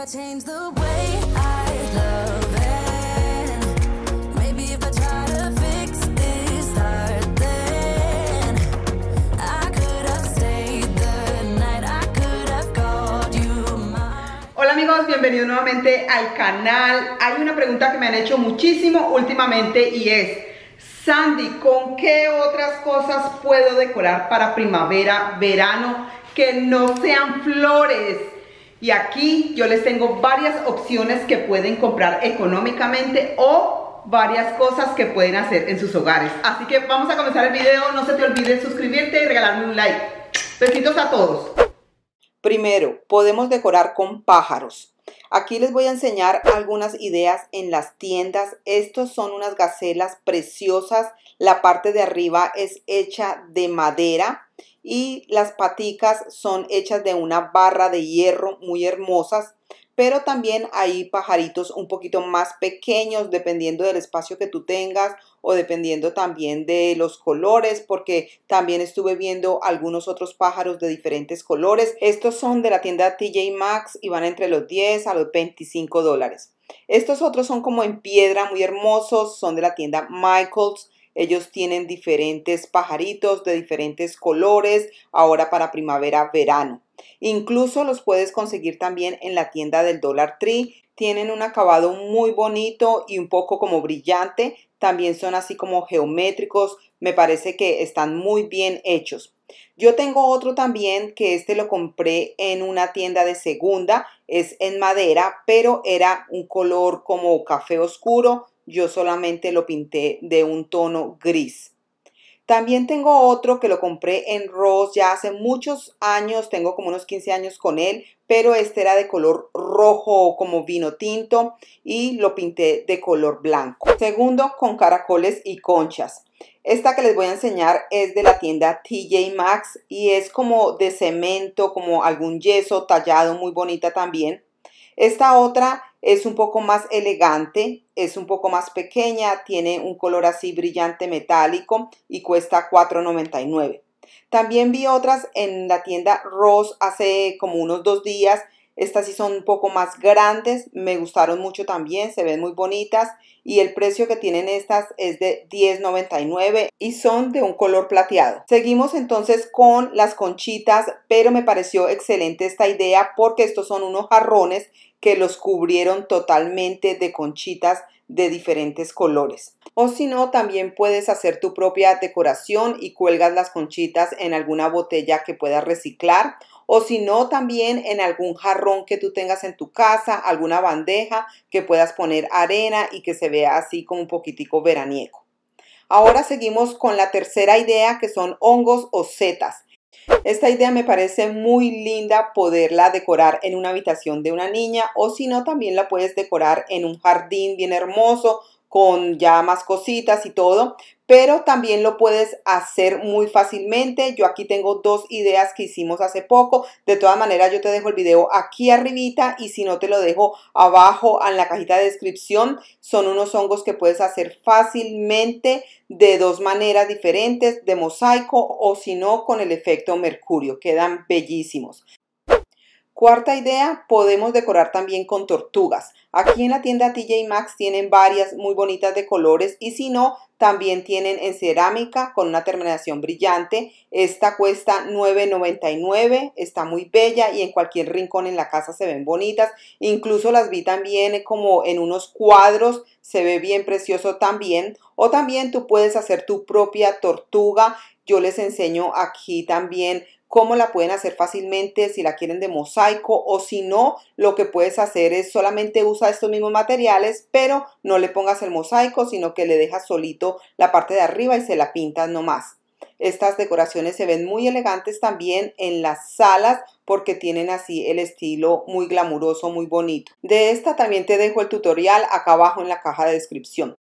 Hola amigos, bienvenidos nuevamente al canal. Hay una pregunta que me han hecho muchísimo últimamente y es Sandy, ¿con qué otras cosas puedo decorar para primavera, verano que no sean flores? Y aquí yo les tengo varias opciones que pueden comprar económicamente o varias cosas que pueden hacer en sus hogares. Así que vamos a comenzar el video. No se te olvide suscribirte y regalarme un like. Besitos a todos. Primero, podemos decorar con pájaros. Aquí les voy a enseñar algunas ideas en las tiendas. Estos son unas gacelas preciosas. La parte de arriba es hecha de madera y las paticas son hechas de una barra de hierro muy hermosas pero también hay pajaritos un poquito más pequeños dependiendo del espacio que tú tengas o dependiendo también de los colores porque también estuve viendo algunos otros pájaros de diferentes colores. Estos son de la tienda TJ Maxx y van entre los 10 a los 25 dólares. Estos otros son como en piedra muy hermosos, son de la tienda Michaels. Ellos tienen diferentes pajaritos de diferentes colores ahora para primavera, verano. Incluso los puedes conseguir también en la tienda del Dollar Tree. Tienen un acabado muy bonito y un poco como brillante. También son así como geométricos. Me parece que están muy bien hechos. Yo tengo otro también que este lo compré en una tienda de segunda, es en madera, pero era un color como café oscuro, yo solamente lo pinté de un tono gris. También tengo otro que lo compré en Ross ya hace muchos años, tengo como unos 15 años con él, pero este era de color rojo como vino tinto y lo pinté de color blanco. Segundo, con caracoles y conchas. Esta que les voy a enseñar es de la tienda TJ Maxx y es como de cemento, como algún yeso tallado, muy bonita también. Esta otra es un poco más elegante, es un poco más pequeña, tiene un color así brillante metálico y cuesta $4.99. También vi otras en la tienda Ross hace como unos dos días estas sí son un poco más grandes, me gustaron mucho también, se ven muy bonitas y el precio que tienen estas es de $10.99 y son de un color plateado. Seguimos entonces con las conchitas, pero me pareció excelente esta idea porque estos son unos jarrones que los cubrieron totalmente de conchitas de diferentes colores. O si no, también puedes hacer tu propia decoración y cuelgas las conchitas en alguna botella que puedas reciclar o si no también en algún jarrón que tú tengas en tu casa, alguna bandeja que puedas poner arena y que se vea así como un poquitico veraniego. Ahora seguimos con la tercera idea que son hongos o setas. Esta idea me parece muy linda poderla decorar en una habitación de una niña o si no también la puedes decorar en un jardín bien hermoso con ya más cositas y todo, pero también lo puedes hacer muy fácilmente. Yo aquí tengo dos ideas que hicimos hace poco. De todas maneras, yo te dejo el video aquí arribita y si no te lo dejo abajo en la cajita de descripción. Son unos hongos que puedes hacer fácilmente de dos maneras diferentes, de mosaico o si no con el efecto mercurio. Quedan bellísimos. Cuarta idea, podemos decorar también con tortugas. Aquí en la tienda TJ Maxx tienen varias muy bonitas de colores y si no, también tienen en cerámica con una terminación brillante. Esta cuesta $9.99, está muy bella y en cualquier rincón en la casa se ven bonitas. Incluso las vi también como en unos cuadros, se ve bien precioso también. O también tú puedes hacer tu propia tortuga. Yo les enseño aquí también cómo la pueden hacer fácilmente, si la quieren de mosaico o si no, lo que puedes hacer es solamente usa estos mismos materiales, pero no le pongas el mosaico, sino que le dejas solito la parte de arriba y se la pintas nomás. Estas decoraciones se ven muy elegantes también en las salas porque tienen así el estilo muy glamuroso, muy bonito. De esta también te dejo el tutorial acá abajo en la caja de descripción.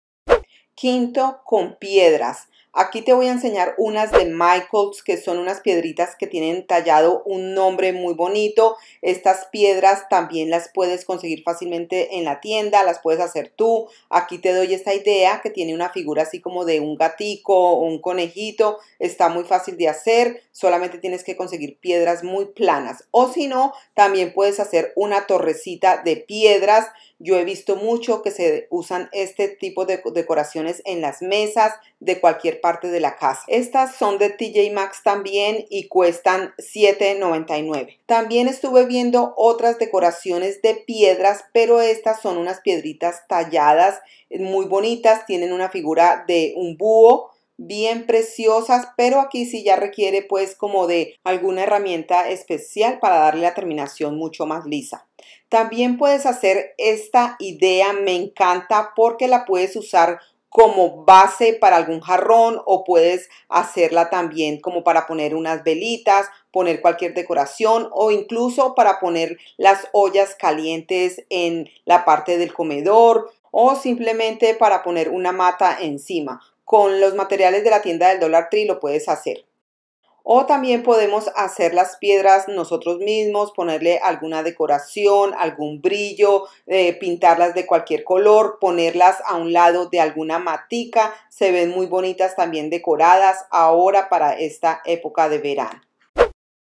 Quinto, con piedras. Aquí te voy a enseñar unas de Michaels, que son unas piedritas que tienen tallado un nombre muy bonito. Estas piedras también las puedes conseguir fácilmente en la tienda, las puedes hacer tú. Aquí te doy esta idea que tiene una figura así como de un gatico o un conejito. Está muy fácil de hacer, solamente tienes que conseguir piedras muy planas. O si no, también puedes hacer una torrecita de piedras. Yo he visto mucho que se usan este tipo de decoraciones en las mesas de cualquier parte de la casa. Estas son de TJ Maxx también y cuestan $7.99. También estuve viendo otras decoraciones de piedras, pero estas son unas piedritas talladas muy bonitas, tienen una figura de un búho bien preciosas, pero aquí sí ya requiere pues como de alguna herramienta especial para darle la terminación mucho más lisa. También puedes hacer esta idea, me encanta porque la puedes usar como base para algún jarrón o puedes hacerla también como para poner unas velitas, poner cualquier decoración o incluso para poner las ollas calientes en la parte del comedor o simplemente para poner una mata encima. Con los materiales de la tienda del Dollar Tree lo puedes hacer. O también podemos hacer las piedras nosotros mismos, ponerle alguna decoración, algún brillo, eh, pintarlas de cualquier color, ponerlas a un lado de alguna matica. Se ven muy bonitas también decoradas ahora para esta época de verano.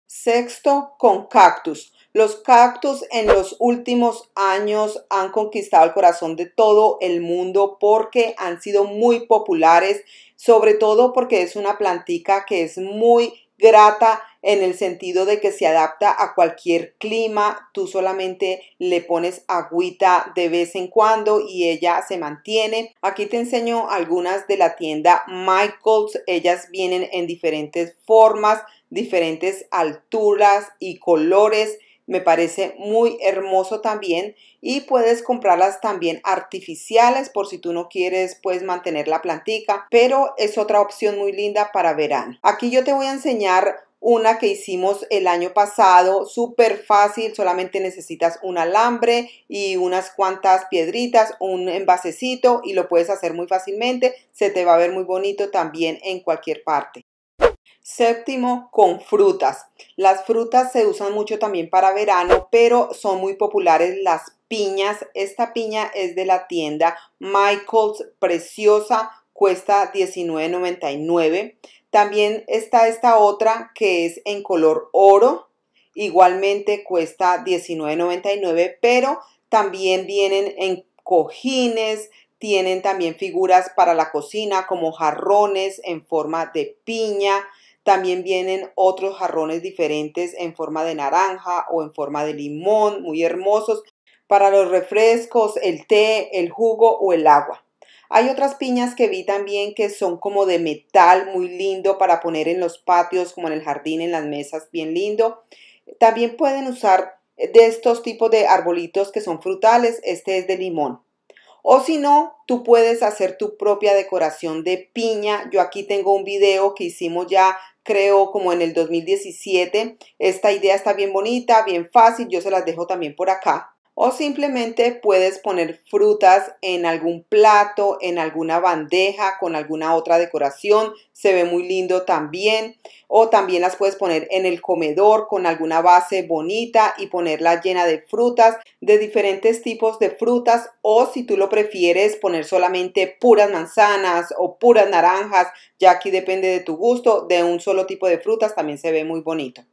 Sexto, con cactus. Los cactus en los últimos años han conquistado el corazón de todo el mundo porque han sido muy populares, sobre todo porque es una plantica que es muy grata en el sentido de que se adapta a cualquier clima, tú solamente le pones agüita de vez en cuando y ella se mantiene. Aquí te enseño algunas de la tienda Michaels, ellas vienen en diferentes formas, diferentes alturas y colores me parece muy hermoso también y puedes comprarlas también artificiales por si tú no quieres pues mantener la plantica pero es otra opción muy linda para verano aquí yo te voy a enseñar una que hicimos el año pasado, súper fácil, solamente necesitas un alambre y unas cuantas piedritas, un envasecito y lo puedes hacer muy fácilmente, se te va a ver muy bonito también en cualquier parte. Séptimo, con frutas. Las frutas se usan mucho también para verano, pero son muy populares las piñas. Esta piña es de la tienda Michaels, preciosa, cuesta $19.99. También está esta otra que es en color oro, igualmente cuesta $19.99, pero también vienen en cojines, tienen también figuras para la cocina como jarrones en forma de piña, también vienen otros jarrones diferentes en forma de naranja o en forma de limón, muy hermosos, para los refrescos, el té, el jugo o el agua. Hay otras piñas que vi también que son como de metal, muy lindo para poner en los patios, como en el jardín, en las mesas, bien lindo. También pueden usar de estos tipos de arbolitos que son frutales, este es de limón. O si no, tú puedes hacer tu propia decoración de piña. Yo aquí tengo un video que hicimos ya, creo, como en el 2017. Esta idea está bien bonita, bien fácil. Yo se las dejo también por acá o simplemente puedes poner frutas en algún plato, en alguna bandeja, con alguna otra decoración, se ve muy lindo también. O también las puedes poner en el comedor con alguna base bonita y ponerla llena de frutas, de diferentes tipos de frutas, o si tú lo prefieres, poner solamente puras manzanas o puras naranjas, ya aquí depende de tu gusto, de un solo tipo de frutas también se ve muy bonito.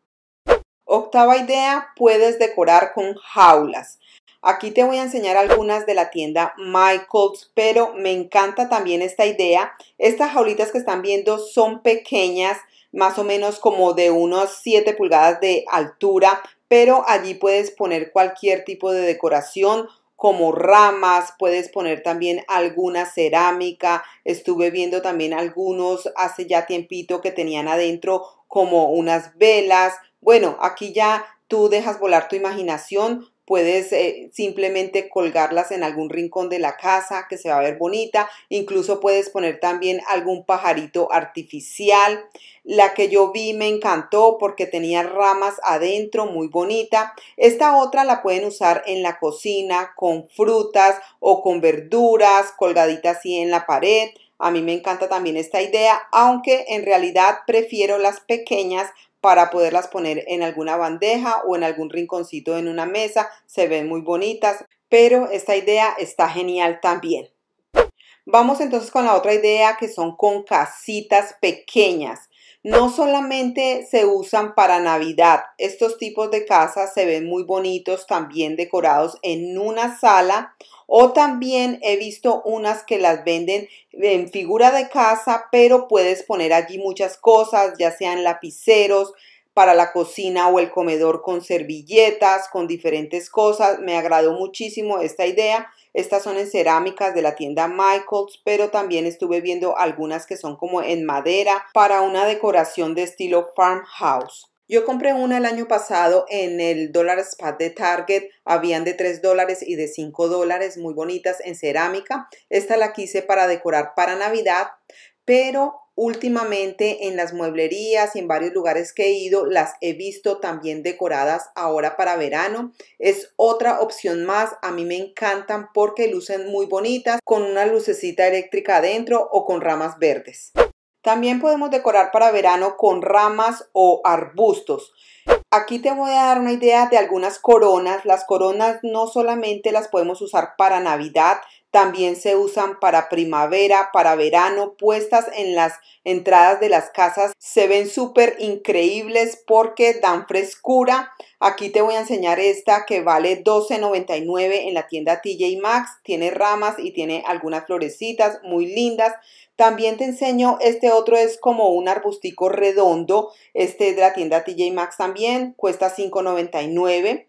Octava idea, puedes decorar con jaulas. Aquí te voy a enseñar algunas de la tienda Michaels, pero me encanta también esta idea. Estas jaulitas que están viendo son pequeñas, más o menos como de unos 7 pulgadas de altura, pero allí puedes poner cualquier tipo de decoración como ramas, puedes poner también alguna cerámica. Estuve viendo también algunos hace ya tiempito que tenían adentro como unas velas. Bueno, aquí ya tú dejas volar tu imaginación, puedes eh, simplemente colgarlas en algún rincón de la casa que se va a ver bonita, incluso puedes poner también algún pajarito artificial. La que yo vi me encantó porque tenía ramas adentro, muy bonita. Esta otra la pueden usar en la cocina con frutas o con verduras colgaditas así en la pared. A mí me encanta también esta idea, aunque en realidad prefiero las pequeñas para poderlas poner en alguna bandeja o en algún rinconcito en una mesa. Se ven muy bonitas, pero esta idea está genial también. Vamos entonces con la otra idea que son con casitas pequeñas. No solamente se usan para Navidad, estos tipos de casas se ven muy bonitos también decorados en una sala o también he visto unas que las venden en figura de casa, pero puedes poner allí muchas cosas, ya sean lapiceros, para la cocina o el comedor con servilletas, con diferentes cosas. Me agradó muchísimo esta idea estas son en cerámicas de la tienda Michaels, pero también estuve viendo algunas que son como en madera para una decoración de estilo farmhouse. Yo compré una el año pasado en el Dollar Spot de Target. Habían de 3 dólares y de 5 dólares, muy bonitas en cerámica. Esta la quise para decorar para Navidad pero últimamente en las mueblerías y en varios lugares que he ido las he visto también decoradas ahora para verano. Es otra opción más, a mí me encantan porque lucen muy bonitas con una lucecita eléctrica adentro o con ramas verdes. También podemos decorar para verano con ramas o arbustos. Aquí te voy a dar una idea de algunas coronas. Las coronas no solamente las podemos usar para Navidad, también se usan para primavera, para verano, puestas en las entradas de las casas. Se ven súper increíbles porque dan frescura. Aquí te voy a enseñar esta que vale $12.99 en la tienda TJ Maxx. Tiene ramas y tiene algunas florecitas muy lindas. También te enseño, este otro es como un arbustico redondo. Este es de la tienda TJ Maxx también, cuesta $5.99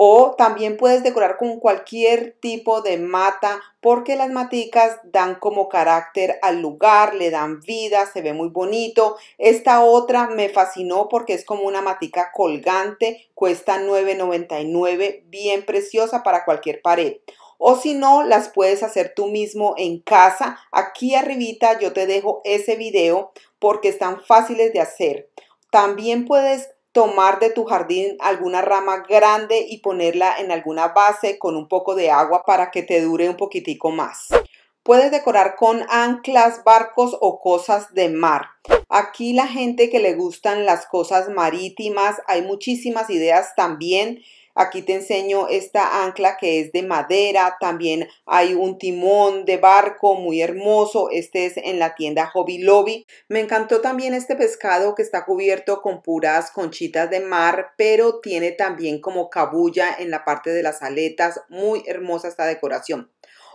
o también puedes decorar con cualquier tipo de mata porque las maticas dan como carácter al lugar, le dan vida, se ve muy bonito. Esta otra me fascinó porque es como una matica colgante, cuesta $9.99, bien preciosa para cualquier pared. O si no, las puedes hacer tú mismo en casa. Aquí arribita yo te dejo ese video porque están fáciles de hacer. También puedes tomar de tu jardín alguna rama grande y ponerla en alguna base con un poco de agua para que te dure un poquitico más. Puedes decorar con anclas, barcos o cosas de mar. Aquí la gente que le gustan las cosas marítimas, hay muchísimas ideas también Aquí te enseño esta ancla que es de madera. También hay un timón de barco muy hermoso. Este es en la tienda Hobby Lobby. Me encantó también este pescado que está cubierto con puras conchitas de mar, pero tiene también como cabulla en la parte de las aletas. Muy hermosa esta decoración.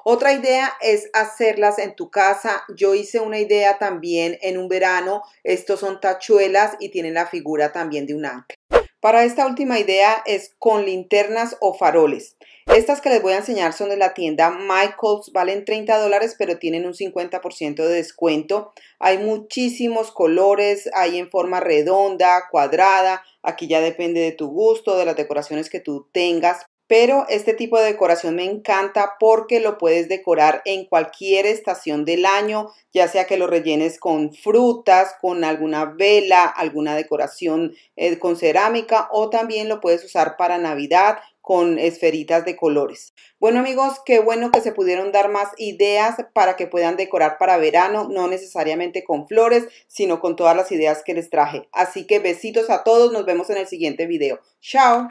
Otra idea es hacerlas en tu casa. Yo hice una idea también en un verano. Estos son tachuelas y tienen la figura también de un ancla. Para esta última idea es con linternas o faroles. Estas que les voy a enseñar son de la tienda Michaels, valen 30 dólares pero tienen un 50% de descuento. Hay muchísimos colores, hay en forma redonda, cuadrada, aquí ya depende de tu gusto, de las decoraciones que tú tengas pero este tipo de decoración me encanta porque lo puedes decorar en cualquier estación del año, ya sea que lo rellenes con frutas, con alguna vela, alguna decoración eh, con cerámica o también lo puedes usar para Navidad con esferitas de colores. Bueno amigos, qué bueno que se pudieron dar más ideas para que puedan decorar para verano, no necesariamente con flores, sino con todas las ideas que les traje. Así que besitos a todos, nos vemos en el siguiente video. ¡Chao!